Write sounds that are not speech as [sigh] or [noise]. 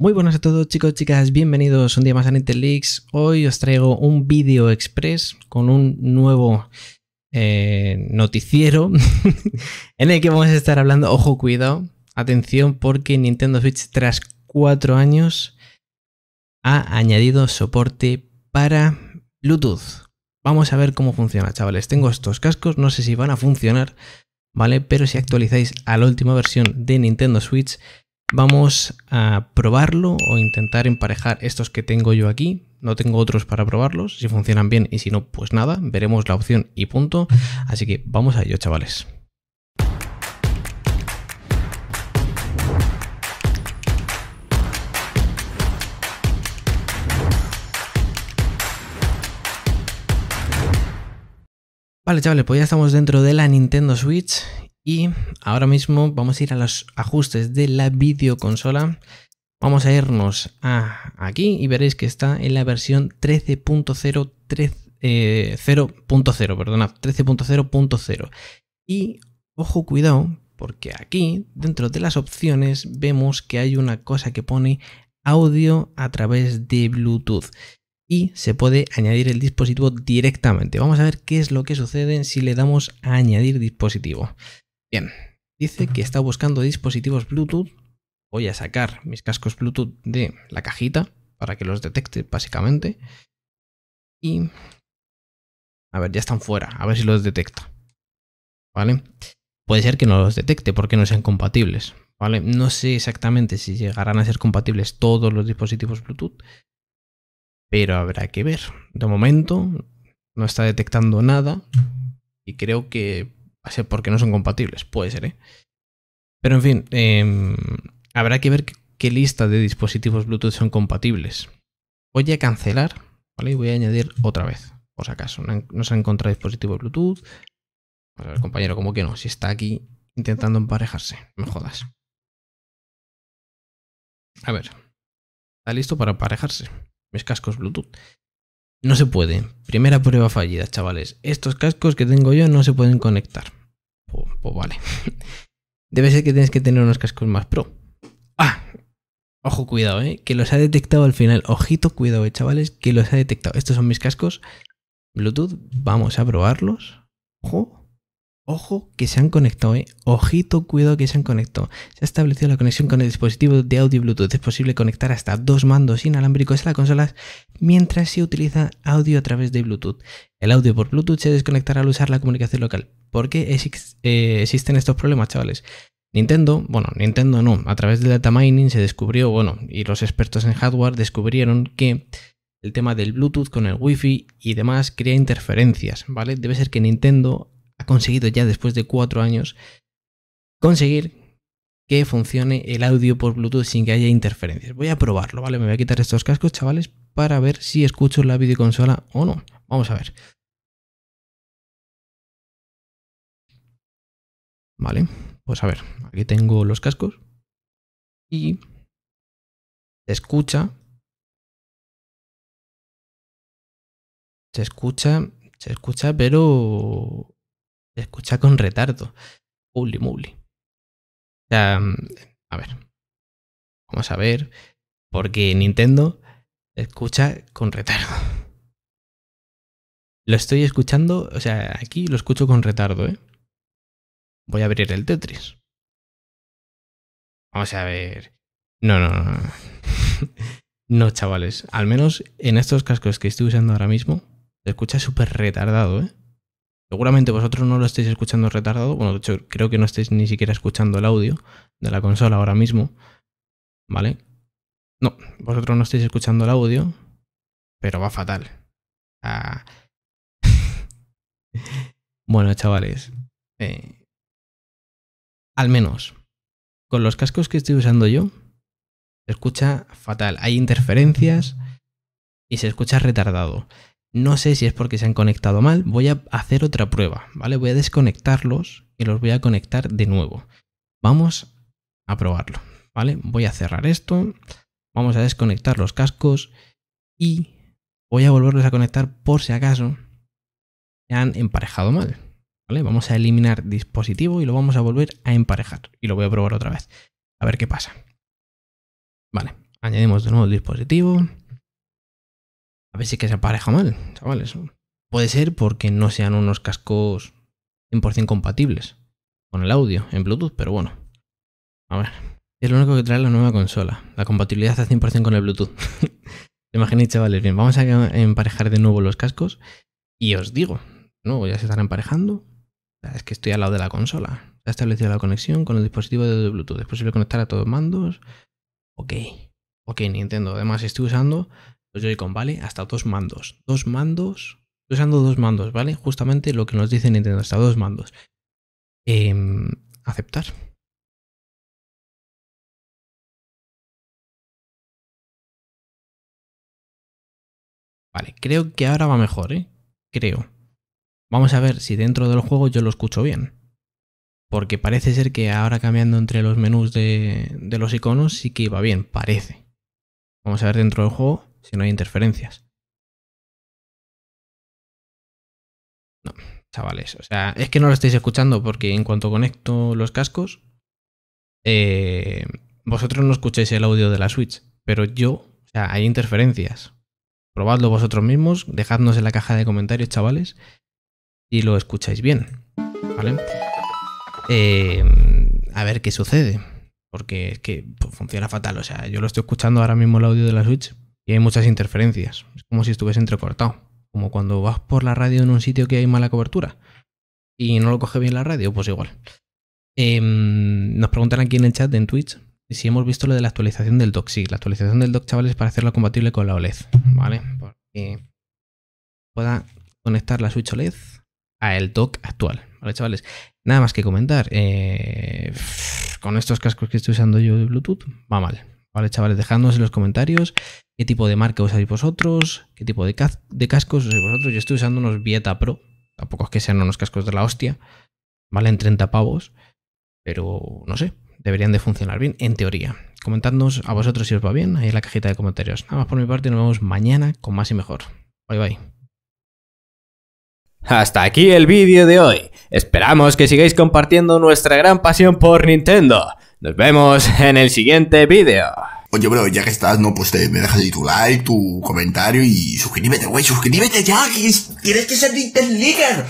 Muy buenas a todos chicos, chicas, bienvenidos un día más a Nintendo Leaks. Hoy os traigo un vídeo express con un nuevo eh, noticiero [laughs] en el que vamos a estar hablando, ojo cuidado, atención porque Nintendo Switch tras cuatro años ha añadido soporte para Bluetooth. Vamos a ver cómo funciona, chavales. Tengo estos cascos, no sé si van a funcionar, ¿vale? Pero si actualizáis a la última versión de Nintendo Switch, Vamos a probarlo o intentar emparejar estos que tengo yo aquí. No tengo otros para probarlos, si funcionan bien y si no, pues nada, veremos la opción y punto. Así que vamos a ello, chavales. Vale, chavales, pues ya estamos dentro de la Nintendo Switch y ahora mismo vamos a ir a los ajustes de la videoconsola. Vamos a irnos a aquí y veréis que está en la versión 13.0.0, 13.0.0. Eh, y ojo, cuidado, porque aquí, dentro de las opciones, vemos que hay una cosa que pone audio a través de Bluetooth y se puede añadir el dispositivo directamente. Vamos a ver qué es lo que sucede si le damos a añadir dispositivo. Bien, dice que está buscando dispositivos Bluetooth. Voy a sacar mis cascos Bluetooth de la cajita para que los detecte básicamente. Y... A ver, ya están fuera, a ver si los detecta. ¿Vale? Puede ser que no los detecte porque no sean compatibles. ¿Vale? No sé exactamente si llegarán a ser compatibles todos los dispositivos Bluetooth. Pero habrá que ver. De momento no está detectando nada. Y creo que porque no son compatibles, puede ser, ¿eh? Pero en fin, em, habrá que ver qué lista de dispositivos Bluetooth son compatibles. Voy a cancelar, ¿vale? Y voy a añadir otra vez, por si acaso. No, se ha encontrado dispositivo Bluetooth. a ver, compañero, ¿cómo que no? Si está aquí intentando emparejarse, me jodas. A ver, está listo para emparejarse. Mis cascos Bluetooth. No se puede. Primera prueba fallida, chavales. Estos cascos que tengo yo no se pueden conectar. Pues, pues, vale. [laughs] Debe ser que tienes que tener unos cascos más pro. ¡Ah! Ojo, cuidado, ¿eh? Que los ha detectado al final. Ojito, cuidado, eh, chavales, que los ha detectado. Estos son mis cascos. Bluetooth, vamos a probarlos. Ojo. Ojo que se han conectado, ¿eh? Ojito, cuidado que se han conectado. Se ha establecido la conexión con el dispositivo de audio Bluetooth. Es posible conectar hasta dos mandos inalámbricos a la consola mientras se utiliza audio a través de Bluetooth. El audio por Bluetooth se desconectará al usar la comunicación local. ¿Por qué eh, existen estos problemas, chavales? Nintendo, bueno, Nintendo no, a través del data mining se descubrió, bueno, y los expertos en hardware descubrieron que el tema del Bluetooth con el Wi-Fi y demás crea interferencias, ¿vale? Debe ser que Nintendo ha conseguido ya después de cuatro años conseguir que funcione el audio por Bluetooth sin que haya interferencias. Voy a probarlo, ¿vale? Me voy a quitar estos cascos, chavales, para ver si escucho la videoconsola o no. Vamos a ver. Vale, pues a ver, aquí tengo los cascos y se escucha. Se escucha, se escucha, pero se escucha con retardo. Holy moly. O sea, mm, a ver. Vamos a ver. Porque Nintendo escucha con retardo. Lo estoy escuchando, o sea, aquí lo escucho con retardo, ¿eh? Voy a abrir el Tetris. Vamos a ver. No, no, no. no, [laughs] chavales. Al menos en estos cascos que estoy usando ahora mismo, se escucha súper retardado, ¿eh? Seguramente vosotros no lo estáis escuchando retardado. Bueno, de hecho, creo que no estáis ni siquiera escuchando el audio de la consola ahora mismo. ¿Vale? No, vosotros no estáis escuchando el audio, pero va fatal. [laughs] bueno, chavales. Eh, al menos, con los cascos que estoy usando yo, se escucha fatal. Hay interferencias y se escucha retardado. No sé si es porque se han conectado mal. Voy a hacer otra prueba, ¿vale? Voy a desconectarlos y los voy a conectar de nuevo. Vamos a probarlo, ¿vale? Voy a cerrar esto. Vamos a desconectar los cascos y voy a volverlos a conectar por si acaso se han emparejado mal. ¿Vale? Vamos a eliminar dispositivo y lo vamos a volver a emparejar. Y lo voy a probar otra vez. A ver qué pasa. Vale, añadimos de nuevo el dispositivo. A ver si que se empareja mal, chavales. Puede ser porque no sean unos cascos 100% compatibles con el audio en Bluetooth, pero bueno. A ver. Es lo único que trae la nueva consola. La compatibilidad está 100% con el Bluetooth. [laughs] ¿Te chavales? Bien, vamos a emparejar de nuevo los cascos. Y os digo, no, ya se están emparejando. Es que estoy al lado de la consola. Se ha establecido la conexión con el dispositivo de Bluetooth. Es posible conectar a todos los mandos. Ok. Ok, Nintendo. Además, estoy usando los con ¿vale? Hasta dos mandos. Dos mandos. Estoy usando dos mandos, ¿vale? Justamente lo que nos dice Nintendo, hasta dos mandos. Em, aceptar. Vale, creo que ahora va mejor, ¿eh? Creo. Vamos a ver si dentro del juego yo lo escucho bien. Porque parece ser que ahora cambiando entre los menús de, de los iconos sí que iba bien, parece. Vamos a ver dentro del juego si no hay interferencias. No, chavales, o sea, es que no lo estáis escuchando porque en cuanto conecto los cascos, eh, vosotros no escucháis el audio de la Switch, pero yo, o sea, hay interferencias. Probadlo vosotros mismos, dejadnos en la caja de comentarios, chavales, y lo escucháis bien, ¿vale? Eh, a ver qué sucede, porque es que pues, funciona fatal, o sea, yo lo estoy escuchando ahora mismo el audio de la Switch, y hay muchas interferencias. Es como si estuviese entrecortado. Como cuando vas por la radio en un sitio que hay mala cobertura y no lo coge bien la radio, pues igual. Em, nos preguntan aquí en el chat de en Twitch si hemos visto lo de la actualización del doc Sí, la actualización del doc chavales, para hacerlo compatible con la OLED, ¿vale? Porque pueda conectar la Switch OLED a el doc actual, ¿vale, chavales? Nada más que comentar. Eh, con estos cascos que estoy usando yo de Bluetooth, va mal. Vale, chavales, dejadnos en los comentarios qué tipo de marca usáis vosotros, qué tipo de, cascos usáis vosotros. Yo estoy usando unos Vieta Pro, tampoco es que sean unos cascos de la hostia, valen 30 pavos, pero no sé, deberían de funcionar bien, en teoría. Comentadnos a vosotros si os va bien, ahí en la cajita de comentarios. Nada más por mi parte, nos vemos mañana con más y mejor. Bye bye. Hasta aquí el vídeo de hoy. Esperamos que sigáis compartiendo nuestra gran pasión por Nintendo. Nos vemos en el siguiente vídeo. Oye, bro, ya que estás, no, pues te, me dejas ahí tu like, tu comentario y suscríbete, güey, suscríbete ya, que tienes que ser Interliga.